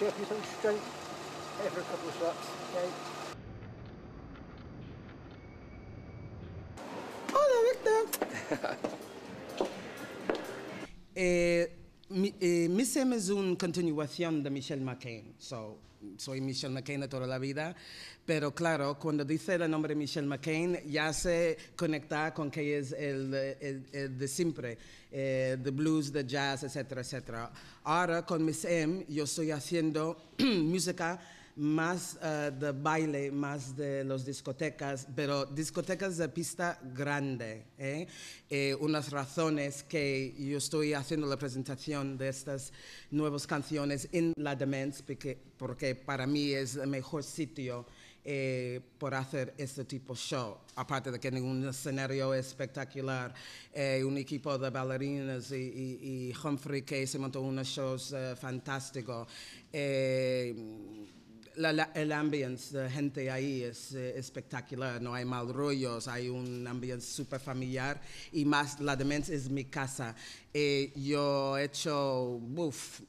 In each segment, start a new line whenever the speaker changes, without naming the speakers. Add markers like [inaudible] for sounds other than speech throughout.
check his own every couple of shots, Okay. Hola, Victor! uh, [laughs] eh, uh, eh, Miss Amazon continuation de Michelle McCain. So soy Michelle McCain de toda la vida, pero claro, cuando dice el nombre Michelle McCain ya se conecta con que es el, de siempre, de eh, blues, de jazz, etcétera, etcétera. Ahora con Miss M yo estoy haciendo [clears throat] música más eh, de baile, más de las discotecas, pero discotecas de pista grande. ¿eh? unas razones que yo estoy haciendo la presentación de estas nuevas canciones en la Demenz, porque porque para mí es el mejor sitio eh, por hacer este tipo de show. Aparte de que ningún escenario escenario espectacular, eh, un equipo de bailarinas y, Humphrey que se montó unos shows eh, fantásticos. Eh, el ambiente de gente ahí es espectacular, no hay mal rollos, hay un ambiente súper familiar y más la demencia es mi casa. yo he hecho uff,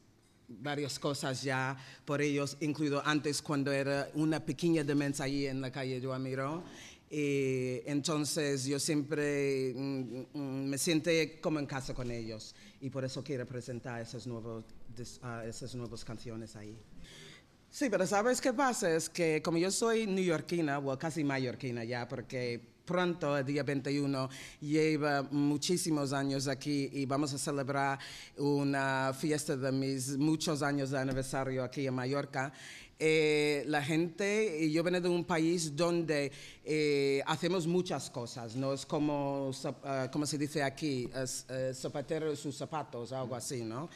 varias cosas ya por ellos, incluido antes cuando era una pequeña demencia ahí en la calle yo Amiro. Y eh, entonces yo siempre mm, mm, me siento como en casa con ellos y por eso quiero presentar esas, nuevos, ah, esas nuevas canciones ahí. Sí, pero ¿sabes qué pasa? Es que como yo soy neoyorquina, o casi mallorquina ya, porque pronto, el día 21, lleva muchísimos años aquí y vamos a celebrar una fiesta de mis muchos años de aniversario aquí en Mallorca. Eh, la gente, yo vengo de un país donde eh, hacemos muchas cosas, no es como, eh, como se dice aquí, zapateros sus zapatos, algo así, ¿no?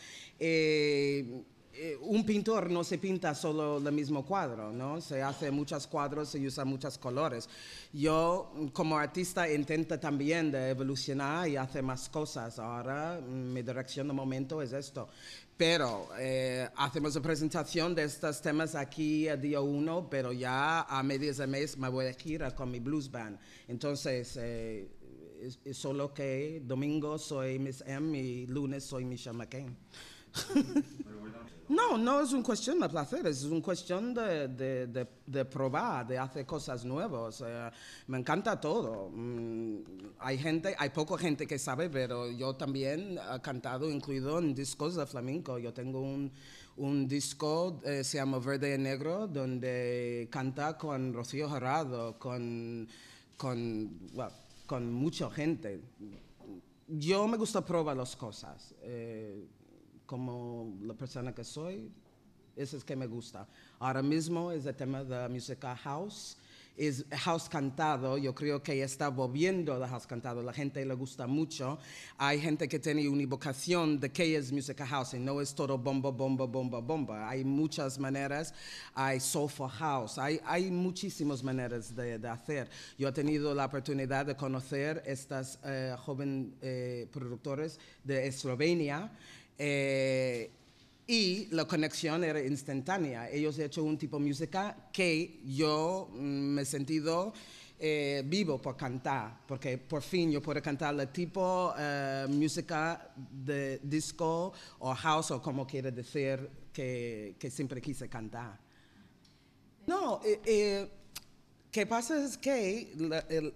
Eh, un pintor no se pinta solo el mismo cuadro, ¿no? Se hace muchos cuadros, se usa muchos colores. Yo como artista intento también de evolucionar y hacer más cosas. Ahora mm, mi dirección de momento es esto. Pero eh, hacemos la presentación de estos temas aquí a día uno, pero ya a medias de mes me voy a gira con mi blues band. Entonces, eh, es, solo que domingo soy Miss M y lunes soy Michelle McCain. [laughs] No, no es una cuestión de placer, es una cuestión de, de, de, probar, de hacer cosas nuevas. Eh, me encanta todo. Mm, hay gente, hay poca gente que sabe, pero yo también he cantado, incluido en discos de flamenco. Yo tengo un, disco, eh, se llama Verde y Negro, donde canta con Rocío Jarrado, con, con, con mucha gente. Yo me gusta probar las cosas. Eh, como la persona que soy, eso es que me gusta. Ahora mismo es el tema de música house. Es house cantado, yo creo que está volviendo la house cantado, la gente le gusta mucho. Hay gente que tiene una vocación de qué es música house y no es todo bomba, bomba, bomba, bomba. Hay muchas maneras, hay sofa house, hay, muchísimas maneras de, hacer. Yo he tenido la oportunidad de conocer estas eh, jóvenes eh, productores de Eslovenia eh, y la conexión era instantánea. Ellos han hecho un tipo de música que yo mm, me he sentido eh, vivo por cantar, porque por fin yo puedo cantar el tipo de eh, música de disco o house o como quiere decir que, siempre quise cantar. No, eh, que pasa es que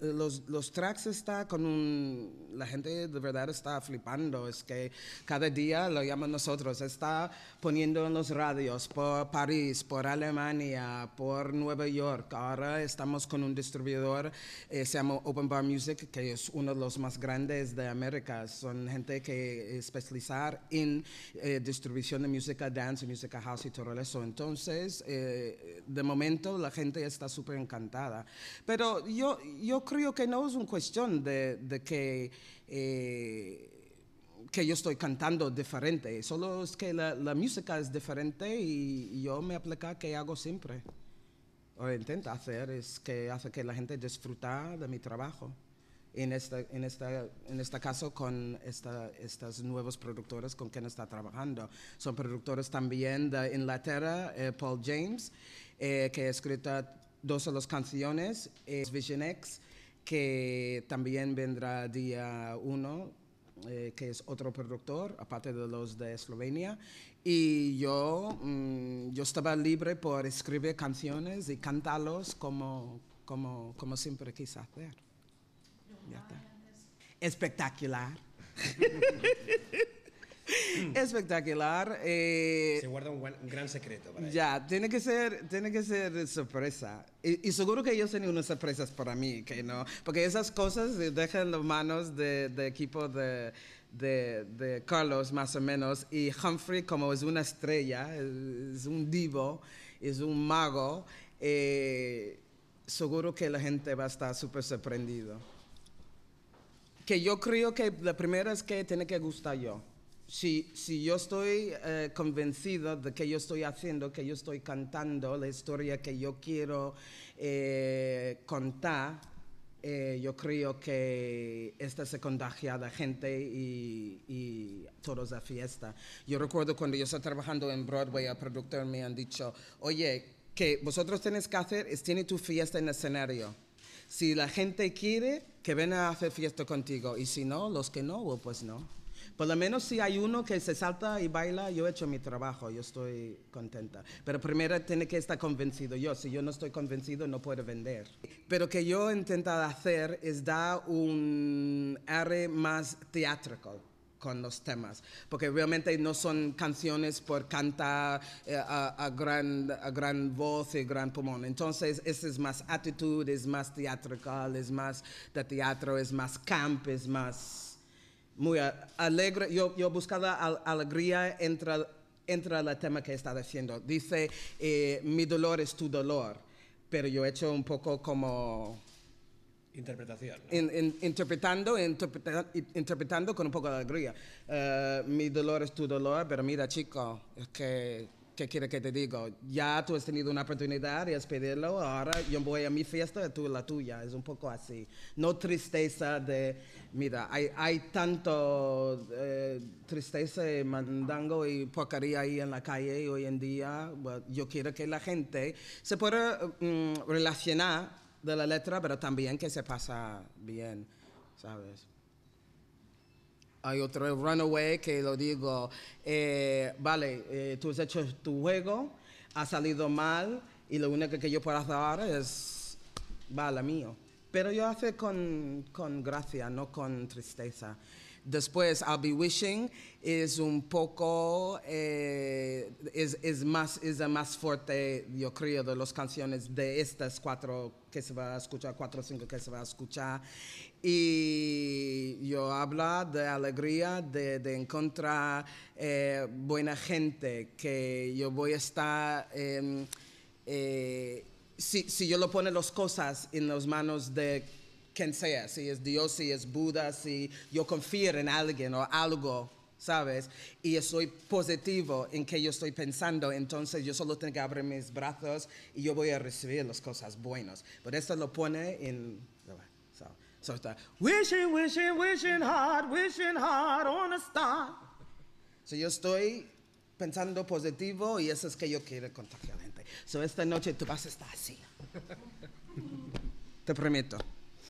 los, los tracks están con un la gente de verdad está flipando. Es que cada día lo llaman nosotros. Está poniendo en los radios por París, por Alemania, por Nueva York. Ahora estamos con un distribuidor, eh, se llama Open Bar Music, que es uno de los más grandes de América. Son gente que especializar en eh, distribución de música dance, música house y todo eso. Entonces, eh, de momento la gente está súper encantada. Pero yo, yo creo que no es una cuestión de que eh, que yo estoy cantando diferente, solo es que la, música es diferente y, yo me aplica que hago siempre, o intenta hacer, es que hace que la gente disfruta de mi trabajo. En, en, en este caso con esta, estas nuevos productores con quien está trabajando. Son productores también de Inglaterra, eh, Paul James, eh, que ha escrito dos de las canciones, Vision X, que también vendrá día 1, eh, que es otro productor, aparte de los de Eslovenia. Y yo, mm, yo estaba libre por escribir canciones y cantarlos como, como, como siempre quise hacer. Espectacular. [laughs] Mm. Espectacular. Eh, se guarda un, gran secreto Ya, tiene que ser, tiene que ser sorpresa. Y, seguro que ellos tienen unas sorpresas para mí, que no. Porque esas cosas dejan las manos del equipo de, Carlos, más o menos. Y Humphrey, como es una estrella, es, un divo, es un mago, eh, seguro que la gente va a estar súper sorprendido que yo creo que la primera es que tiene que gustar yo si, yo estoy eh, convencido de que yo estoy haciendo, que yo estoy cantando la historia que yo quiero eh, contar, eh, yo creo que esta se contagia a la gente y, todos a fiesta. Yo recuerdo cuando yo estaba trabajando en Broadway, al productor me han dicho, oye, que vosotros tenéis que hacer es tiene tu fiesta en el escenario. Si la gente quiere, que ven a hacer fiesta contigo. Y si no, los que no, pues no. Por lo menos si hay uno que se salta y baila, yo he hecho mi trabajo, yo estoy contenta. Pero primero tiene que estar convencido yo. Si yo no estoy convencido, no puedo vender. Pero que yo he intentado hacer es dar un aire más teatral con los temas, porque realmente no son canciones por cantar eh, a, gran, a gran voz y gran pulmón. Entonces, esa es más actitud, es más teatral, es más de teatro, es más camp, es más muy alegre. Yo, yo buscaba alegría entre, entre el tema que está diciendo. Dice, eh, mi dolor es tu dolor, pero yo he hecho un poco como... Interpretación. interpretando, interpretando con un poco de alegría. Eh, mi dolor es tu dolor, pero mira chico, es que ¿qué quiere que te digo? Ya tú has tenido una oportunidad y has pedido, ahora yo voy a mi fiesta, y tú la tuya. Es un poco así. No tristeza de, mira, hay, hay tanto eh, tristeza y mandango y pocaría ahí en la calle hoy en día. yo quiero que la gente se pueda mm, relacionar de la letra, pero también que se pasa bien, ¿sabes? Hay otro Runaway que lo digo, eh, vale, eh, tú has hecho tu juego, ha salido mal y lo único que yo puedo hacer ahora es, vale, mío. Pero yo hace con, con gracia, no con tristeza. Después, I'll Be Wishing es un poco, eh, es, es, más, es más fuerte, yo creo, de las canciones de estas cuatro que se va a escuchar, cuatro o cinco que se va a escuchar. Y yo habla de alegría, de, encontrar eh, buena gente, que yo voy a estar... Em, eh, si, si, yo lo pone las cosas en las manos de quien sea, si es Dios, si es Buda, si yo confío en alguien o algo, ¿sabes? Y estoy positivo en que yo estoy pensando, entonces yo solo tengo que abrir mis brazos y yo voy a recibir las cosas buenas. Pero esto lo pone en... So, so está, wishing, wishing, wishing hard, wishing hard on a star. So yo estoy pensando positivo y eso es que yo quiero contagiar gente. So esta noche tú vas a estar así. [laughs] Te prometo.